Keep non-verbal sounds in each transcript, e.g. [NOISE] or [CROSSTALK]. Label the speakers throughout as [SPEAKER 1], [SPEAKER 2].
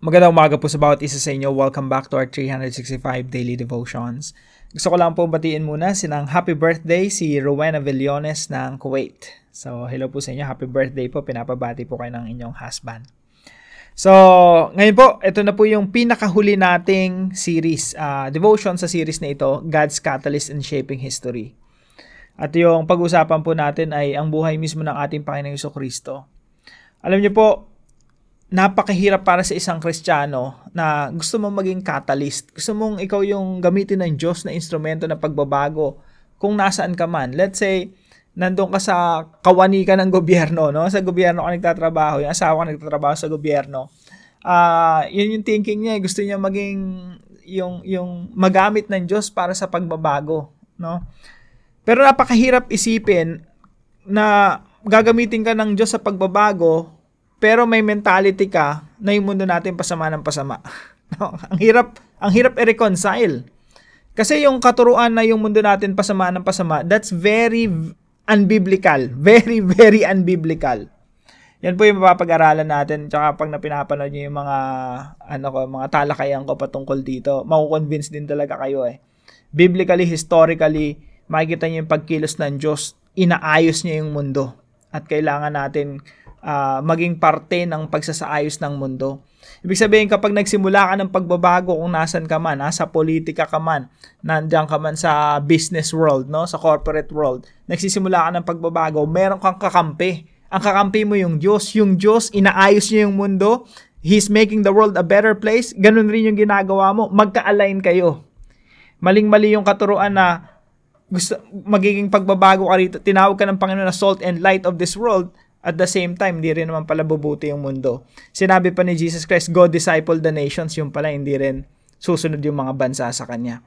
[SPEAKER 1] Magandang umaga po sa bawat isa sa inyo. Welcome back to our 365 Daily Devotions. Gusto ko lang po batiin muna sinang happy birthday si Rowena Villones ng Kuwait. So, hello po sa inyo. Happy birthday po. Pinapabati po kayo ng inyong husband. So, ngayon po, ito na po yung pinakahuli nating series, uh, devotion sa series na ito, God's Catalyst in Shaping History. At yung pag-usapan po natin ay ang buhay mismo ng ating Panginoong Kristo. Alam niyo po, napakahirap para sa isang Kristiyano na gusto mong maging catalyst. Gusto mong ikaw yung gamitin ng Diyos na instrumento ng pagbabago kung nasaan ka man. Let's say, nandun ka sa kawani ka ng gobyerno, no? Sa gobyerno ka nagtatrabaho, yung asawa ka nagtatrabaho sa gobyerno. Ah, uh, yun yung thinking niya, eh. gusto niya maging yung yung magamit ng Diyos para sa pagbabago, no? Pero napakahirap isipin na gagamitin ka ng Diyos sa pagbabago pero may mentality ka na yung mundo natin pasama ng pasama. [LAUGHS] no? ang hirap, ang hirap i-reconcile. Kasi yung katuruan na yung mundo natin pasama ng pasama, that's very unbiblical. [LAUGHS] Very, very unbiblical. Yan po yung mapapag-aralan natin. Tsaka pag napinapanood nyo yung mga, ano ko, mga talakayan ko patungkol dito, makukonvince din talaga kayo eh. Biblically, historically, makikita nyo yung pagkilos ng Diyos, inaayos niya yung mundo. At kailangan natin uh, maging parte ng pagsasaayos ng mundo. Ibig sabihin kapag nagsimula ka ng pagbabago kung nasan ka man, nasa politika ka man, nandiyan ka man sa business world, no, sa corporate world, nagsisimula ka ng pagbabago, meron kang kakampi. Ang kakampi mo yung Diyos, yung Diyos inaayos niya yung mundo, He's making the world a better place. Ganun rin yung ginagawa mo. Magka-align kayo. Maling-mali yung katuruan na gusto magiging pagbabago ka rito, tinawag ka ng Panginoon na salt and light of this world, at the same time, hindi rin naman pala bubuti yung mundo. Sinabi pa ni Jesus Christ, go disciple the nations, yung pala hindi rin susunod yung mga bansa sa kanya.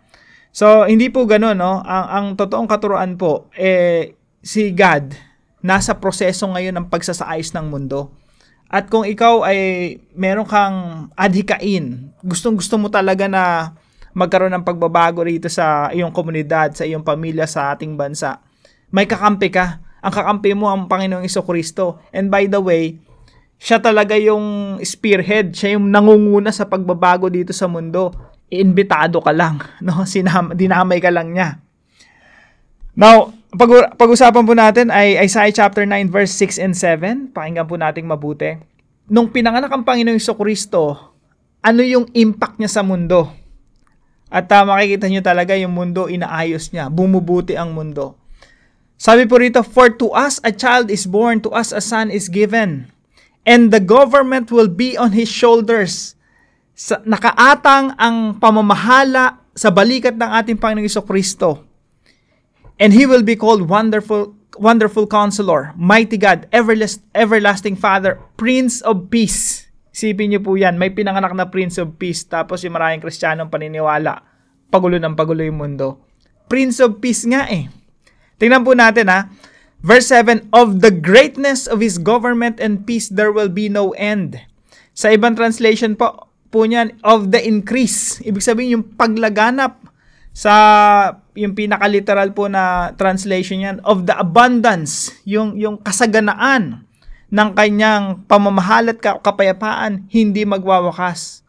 [SPEAKER 1] So, hindi po ganoon, no? Ang, ang totoong katuruan po, eh, si God, nasa proseso ngayon ng pagsasaayos ng mundo. At kung ikaw ay meron kang adhikain, gustong gusto mo talaga na magkaroon ng pagbabago rito sa iyong komunidad, sa iyong pamilya, sa ating bansa, may kakampi ka ang kakampi mo ang Panginoong Kristo. And by the way, siya talaga yung spearhead, siya yung nangunguna sa pagbabago dito sa mundo. Iinbitado ka lang, [LAUGHS] no? Sinam dinamay ka lang niya. Now, pag pag-usapan po natin ay Isaiah chapter 9 verse 6 and 7. Pakinggan po nating mabuti. Nung pinanganak ang Panginoong Kristo, ano yung impact niya sa mundo? At uh, makikita niyo talaga yung mundo inaayos niya, bumubuti ang mundo. Sabi po rito, For to us a child is born, to us a son is given, and the government will be on his shoulders. Sa, nakaatang ang pamamahala sa balikat ng ating Panginoong Iso Kristo. And he will be called Wonderful Wonderful Counselor, Mighty God, Everlast, Everlasting Father, Prince of Peace. Isipin niyo po yan, may pinanganak na Prince of Peace, tapos yung maraming kristyanong paniniwala, pagulo ng pagulo yung mundo. Prince of Peace nga eh. Tingnan po natin ha. Verse 7, Of the greatness of His government and peace there will be no end. Sa ibang translation po, po niyan, of the increase. Ibig sabihin yung paglaganap sa yung pinaka-literal po na translation yan, of the abundance, yung, yung kasaganaan ng kanyang pamamahal at kapayapaan, hindi magwawakas.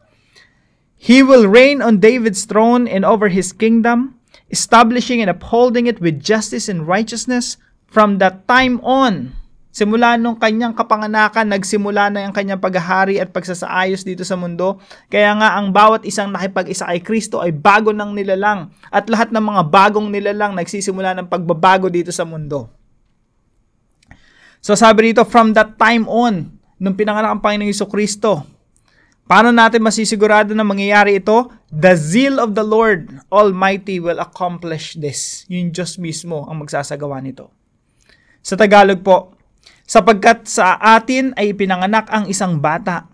[SPEAKER 1] He will reign on David's throne and over his kingdom, establishing and upholding it with justice and righteousness from that time on. Simula nung kanyang kapanganakan, nagsimula na ang kanyang paghahari at pagsasaayos dito sa mundo. Kaya nga ang bawat isang nakipag-isa kay Kristo ay bago ng nilalang. At lahat ng mga bagong nilalang nagsisimula ng pagbabago dito sa mundo. So sabi dito, from that time on, nung pinanganak ang Panginoong Kristo, Paano natin masisigurado na mangyayari ito? The zeal of the Lord Almighty will accomplish this. Yung Diyos mismo ang magsasagawa nito. Sa Tagalog po, sapagkat sa atin ay pinanganak ang isang bata.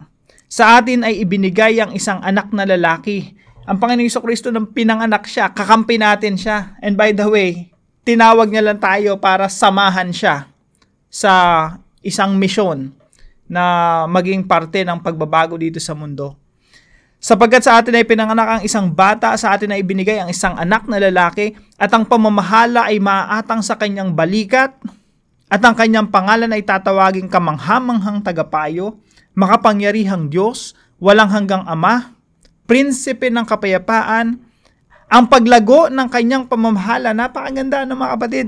[SPEAKER 1] Sa atin ay ibinigay ang isang anak na lalaki. Ang Panginoong Kristo nang pinanganak siya, kakampi natin siya. And by the way, tinawag niya lang tayo para samahan siya sa isang misyon na maging parte ng pagbabago dito sa mundo. Sapagkat sa atin ay pinanganak ang isang bata, sa atin ay ibinigay ang isang anak na lalaki at ang pamamahala ay maaatang sa kanyang balikat at ang kanyang pangalan ay tatawaging kamanghamanghang tagapayo, makapangyarihang Diyos, walang hanggang Ama, prinsipe ng kapayapaan, ang paglago ng kanyang pamamahala. Napakaganda ng mga kapatid.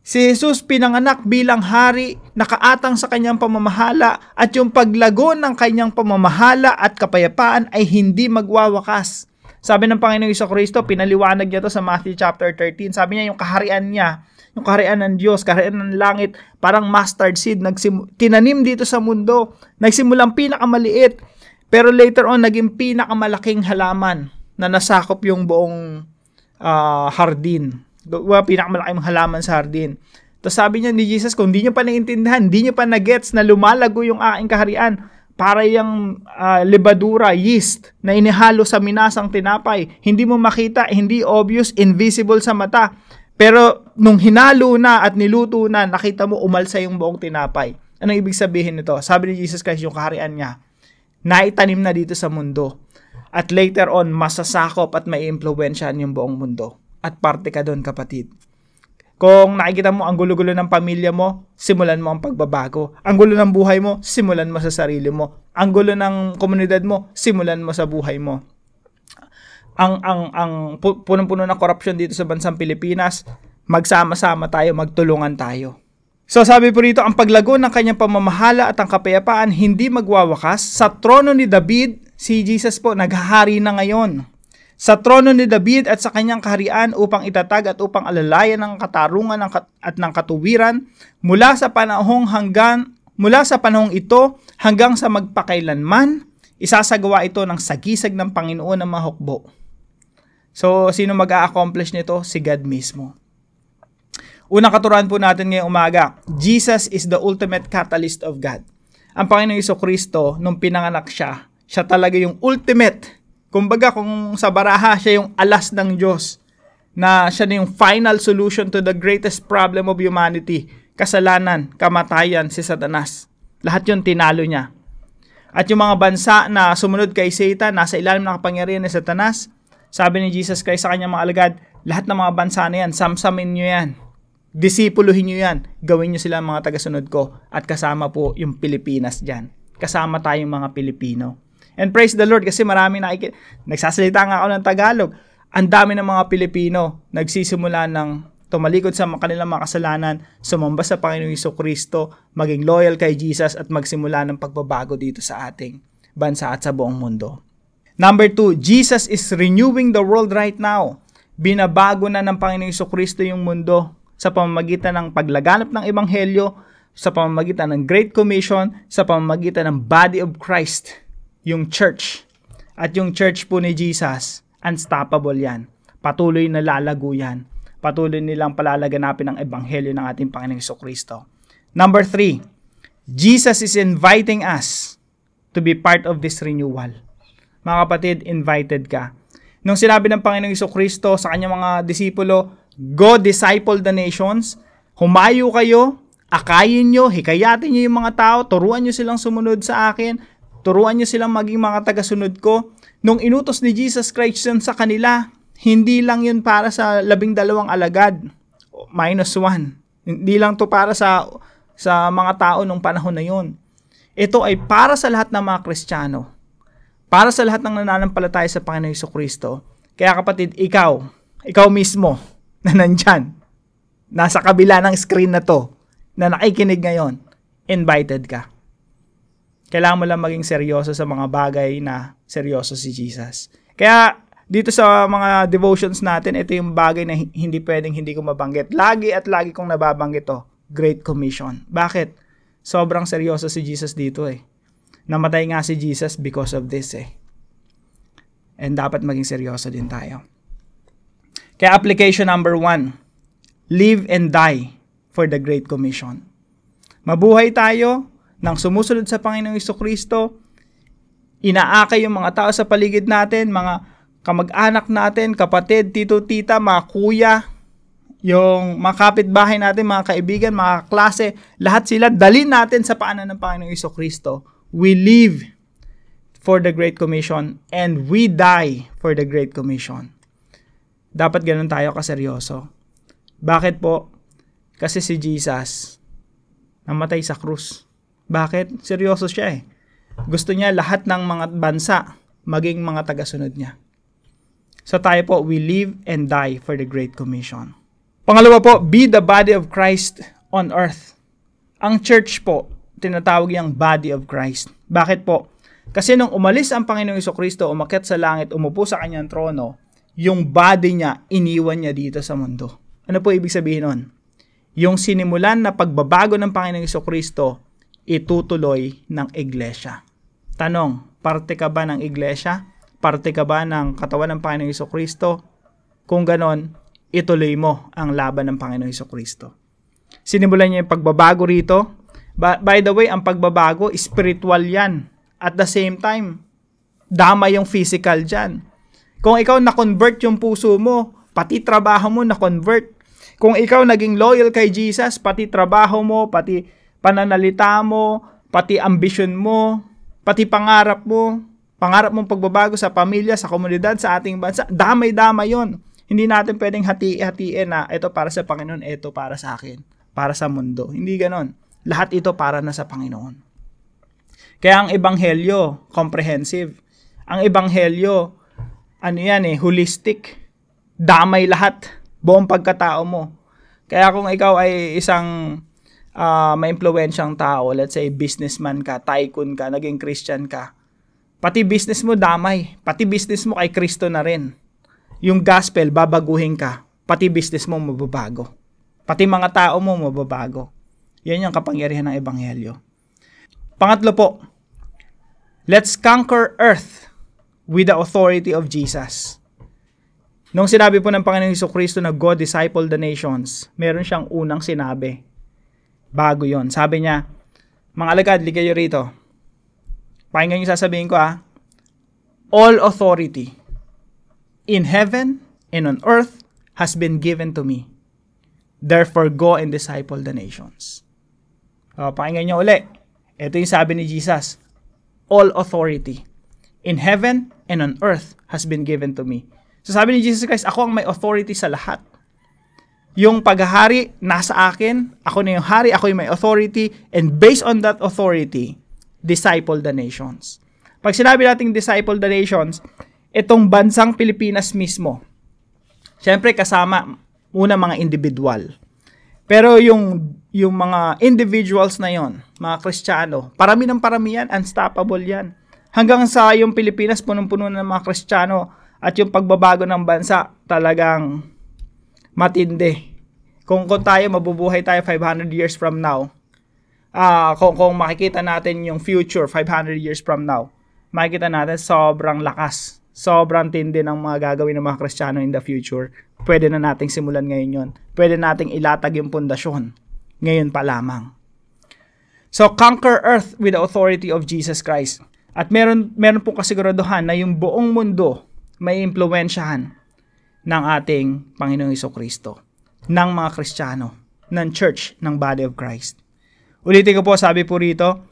[SPEAKER 1] Si Jesus pinanganak bilang hari, nakaatang sa kanyang pamamahala at yung paglago ng kanyang pamamahala at kapayapaan ay hindi magwawakas. Sabi ng Panginoong Iso Kristo, pinaliwanag niya to sa Matthew chapter 13. Sabi niya yung kaharian niya, yung kaharian ng Diyos, kaharian ng langit, parang mustard seed, nagsim- tinanim dito sa mundo. Nagsimulang pinakamaliit, pero later on, naging pinakamalaking halaman na nasakop yung buong uh, hardin. Diba, pinakamalaking halaman sa hardin. Tapos sabi niya ni Jesus, kung di niyo pa naiintindihan, di niya pa nagets na lumalago yung aking kaharian, para yung uh, ah, lebadura, yeast, na inihalo sa minasang tinapay, hindi mo makita, hindi obvious, invisible sa mata. Pero nung hinalo na at niluto na, nakita mo umalsa yung buong tinapay. Anong ibig sabihin nito? Sabi ni Jesus Christ, yung kaharian niya, naitanim na dito sa mundo. At later on, masasakop at may impluensyahan yung buong mundo at parte ka doon kapatid. Kung nakikita mo ang gulo-gulo ng pamilya mo, simulan mo ang pagbabago. Ang gulo ng buhay mo, simulan mo sa sarili mo. Ang gulo ng komunidad mo, simulan mo sa buhay mo. Ang ang ang punong-puno ng corruption dito sa bansang Pilipinas, magsama-sama tayo, magtulungan tayo. So sabi po rito, ang paglago ng kanyang pamamahala at ang kapayapaan hindi magwawakas. Sa trono ni David, si Jesus po naghahari na ngayon sa trono ni David at sa kanyang kaharian upang itatag at upang alalayan ng katarungan at ng katuwiran mula sa panahong hanggang mula sa panahong ito hanggang sa magpakailanman isasagawa ito ng sagisag ng Panginoon ng mahukbo. So sino mag-a-accomplish nito? Si God mismo. Unang katuruan po natin ngayong umaga, Jesus is the ultimate catalyst of God. Ang Panginoong Kristo nung pinanganak siya, siya talaga yung ultimate Kumbaga kung sa baraha siya yung alas ng Diyos na siya na yung final solution to the greatest problem of humanity, kasalanan, kamatayan, si Satanas. Lahat yun tinalo niya. At yung mga bansa na sumunod kay Satan, nasa ilalim ng kapangyarihan ni Satanas, sabi ni Jesus Christ sa kanyang mga alagad, lahat ng mga bansa na yan, samsamin nyo yan. Disipuluhin nyo yan. Gawin nyo sila mga tagasunod ko. At kasama po yung Pilipinas dyan. Kasama tayong mga Pilipino. And praise the Lord kasi marami nakikita. Nagsasalita nga ako ng Tagalog. Ang dami ng mga Pilipino nagsisimula ng tumalikod sa kanilang mga kasalanan, sumamba sa Panginoong Iso Kristo, maging loyal kay Jesus at magsimula ng pagbabago dito sa ating bansa at sa buong mundo. Number two, Jesus is renewing the world right now. Binabago na ng Panginoong Iso Kristo yung mundo sa pamamagitan ng paglaganap ng Ebanghelyo, sa pamamagitan ng Great Commission, sa pamamagitan ng Body of Christ yung church. At yung church po ni Jesus, unstoppable yan. Patuloy na lalago yan. Patuloy nilang palalaganapin ang ebanghelyo ng ating Panginoong Kristo. Number three, Jesus is inviting us to be part of this renewal. Mga kapatid, invited ka. Nung sinabi ng Panginoong Kristo sa kanyang mga disipulo, Go disciple the nations, humayo kayo, akayin nyo, hikayatin nyo yung mga tao, turuan nyo silang sumunod sa akin, Turuan niyo silang maging mga tagasunod ko. Nung inutos ni Jesus Christ yun sa kanila, hindi lang yun para sa labing dalawang alagad, minus one. Hindi lang to para sa, sa mga tao nung panahon na yun. Ito ay para sa lahat ng mga Kristiyano. Para sa lahat ng nananampalataya sa Panginoon Yeso Kristo. Kaya kapatid, ikaw, ikaw mismo na nandyan, nasa kabila ng screen na to, na nakikinig ngayon, invited ka. Kailangan mo lang maging seryoso sa mga bagay na seryoso si Jesus. Kaya dito sa mga devotions natin, ito yung bagay na hindi pwedeng hindi ko mabanggit. Lagi at lagi kong nababanggit to, Great Commission. Bakit? Sobrang seryoso si Jesus dito eh. Namatay nga si Jesus because of this eh. And dapat maging seryoso din tayo. Kaya application number one, live and die for the Great Commission. Mabuhay tayo ng sumusunod sa Panginoong Iso Kristo, inaakay yung mga tao sa paligid natin, mga kamag-anak natin, kapatid, tito, tita, mga kuya, yung mga kapitbahay natin, mga kaibigan, mga klase, lahat sila, dalin natin sa paanan ng Panginoong Iso Kristo. We live for the Great Commission and we die for the Great Commission. Dapat ganun tayo kaseryoso. Bakit po? Kasi si Jesus namatay sa krus bakit? Seryoso siya eh. Gusto niya lahat ng mga bansa maging mga tagasunod niya. So tayo po, we live and die for the Great Commission. Pangalawa po, be the body of Christ on earth. Ang church po, tinatawag niyang body of Christ. Bakit po? Kasi nung umalis ang Panginoong Iso Kristo, umakyat sa langit, umupo sa kanyang trono, yung body niya, iniwan niya dito sa mundo. Ano po ibig sabihin nun? Yung sinimulan na pagbabago ng Panginoong Iso Kristo, itutuloy ng iglesia. Tanong, parte ka ba ng iglesia? Parte ka ba ng katawan ng Panginoong Iso Kristo? Kung ganon, ituloy mo ang laban ng Panginoong Iso Kristo. Sinimulan niya yung pagbabago rito. By the way, ang pagbabago, spiritual yan. At the same time, dama yung physical dyan. Kung ikaw na-convert yung puso mo, pati trabaho mo na-convert. Kung ikaw naging loyal kay Jesus, pati trabaho mo, pati pananalita mo, pati ambisyon mo, pati pangarap mo, pangarap mong pagbabago sa pamilya, sa komunidad, sa ating bansa, damay-damay yon. Hindi natin pwedeng hati-hatiin na ito para sa Panginoon, ito para sa akin, para sa mundo. Hindi ganon. Lahat ito para na sa Panginoon. Kaya ang ebanghelyo, comprehensive. Ang ebanghelyo, ano yan eh, holistic. Damay lahat, buong pagkatao mo. Kaya kung ikaw ay isang uh, ah, maimpluwensyang tao, let's say businessman ka, tycoon ka, naging Christian ka, pati business mo damay, pati business mo kay Kristo na rin. Yung gospel, babaguhin ka, pati business mo mababago. Pati mga tao mo mababago. Yan yung kapangyarihan ng Ebanghelyo. Pangatlo po, let's conquer earth with the authority of Jesus. Nung sinabi po ng Panginoong Kristo na God disciple the nations, meron siyang unang sinabi bago yon Sabi niya, mga alagad, ligay kayo rito. Pakinggan yung sasabihin ko ah. All authority in heaven and on earth has been given to me. Therefore, go and disciple the nations. O, pakinggan niyo uli. Ito yung sabi ni Jesus. All authority in heaven and on earth has been given to me. So sabi ni Jesus Christ, ako ang may authority sa lahat yung paghahari nasa akin, ako na yung hari, ako yung may authority, and based on that authority, disciple the nations. Pag sinabi nating disciple the nations, itong bansang Pilipinas mismo, syempre kasama muna mga individual. Pero yung yung mga individuals na yon, mga Kristiyano, parami ng parami yan, unstoppable yan. Hanggang sa yung Pilipinas punong-puno ng mga Kristiyano at yung pagbabago ng bansa talagang matindi. Kung, kung tayo mabubuhay tayo 500 years from now, uh, kung, kung makikita natin yung future 500 years from now, makikita natin sobrang lakas, sobrang tindi ng mga gagawin ng mga Kristiyano in the future. Pwede na nating simulan ngayon yon. Pwede nating ilatag yung pundasyon ngayon pa lamang. So, conquer earth with the authority of Jesus Christ. At meron, meron pong kasiguraduhan na yung buong mundo may impluensyahan ng ating Panginoong Iso Kristo, ng mga Kristiyano, ng Church, ng Body of Christ. Ulitin ko po, sabi po rito,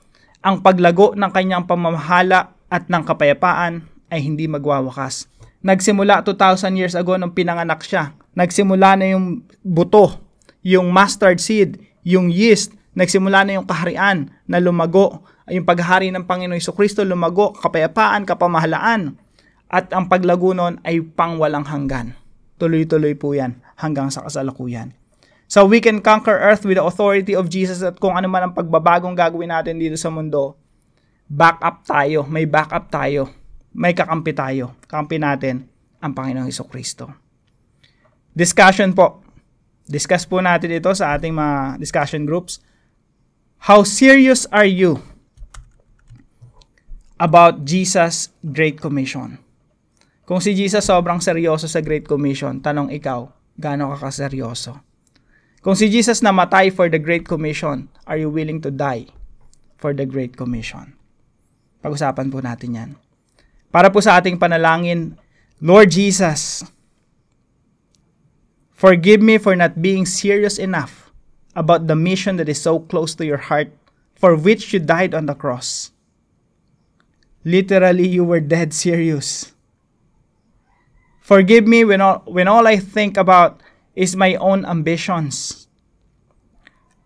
[SPEAKER 1] ang paglago ng kanyang pamamahala at ng kapayapaan ay hindi magwawakas. Nagsimula 2,000 years ago nung pinanganak siya. Nagsimula na yung buto, yung mustard seed, yung yeast, nagsimula na yung kaharian na lumago, yung paghari ng Panginoong Kristo lumago, kapayapaan, kapamahalaan at ang paglago nun ay pang walang hanggan. Tuloy-tuloy po yan hanggang sa kasalukuyan. So we can conquer earth with the authority of Jesus at kung ano man ang pagbabagong gagawin natin dito sa mundo, back up tayo, may back up tayo, may kakampi tayo. Kampi natin ang Panginoong Heso Kristo. Discussion po. Discuss po natin ito sa ating mga discussion groups. How serious are you about Jesus' Great Commission? Kung si Jesus sobrang seryoso sa Great Commission, tanong ikaw, gaano ka kaseryoso? Kung si Jesus namatay for the Great Commission, are you willing to die for the Great Commission? Pag-usapan po natin yan. Para po sa ating panalangin, Lord Jesus, forgive me for not being serious enough about the mission that is so close to your heart for which you died on the cross. Literally, you were dead serious Forgive me when all, when all I think about is my own ambitions.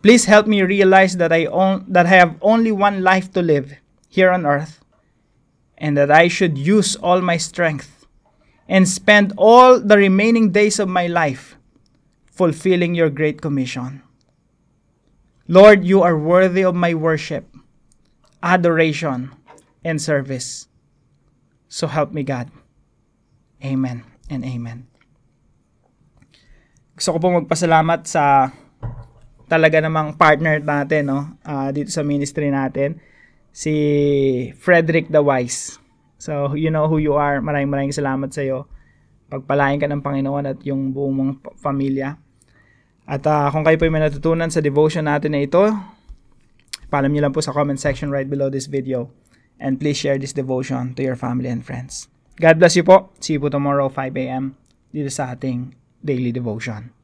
[SPEAKER 1] Please help me realize that I own, that I have only one life to live here on earth and that I should use all my strength and spend all the remaining days of my life fulfilling your great commission. Lord, you are worthy of my worship, adoration, and service. So help me God. Amen. and amen. Gusto ko po magpasalamat sa talaga namang partner natin no uh, dito sa ministry natin si Frederick the Wise. So you know who you are. Maraming maraming salamat sa iyo. Pagpalain ka ng Panginoon at yung buong mong pamilya. At uh, kung kayo po may natutunan sa devotion natin na ito, paalam niyo lang po sa comment section right below this video. And please share this devotion to your family and friends. God bless you po. See you po tomorrow 5 a.m. dito sa ating daily devotion.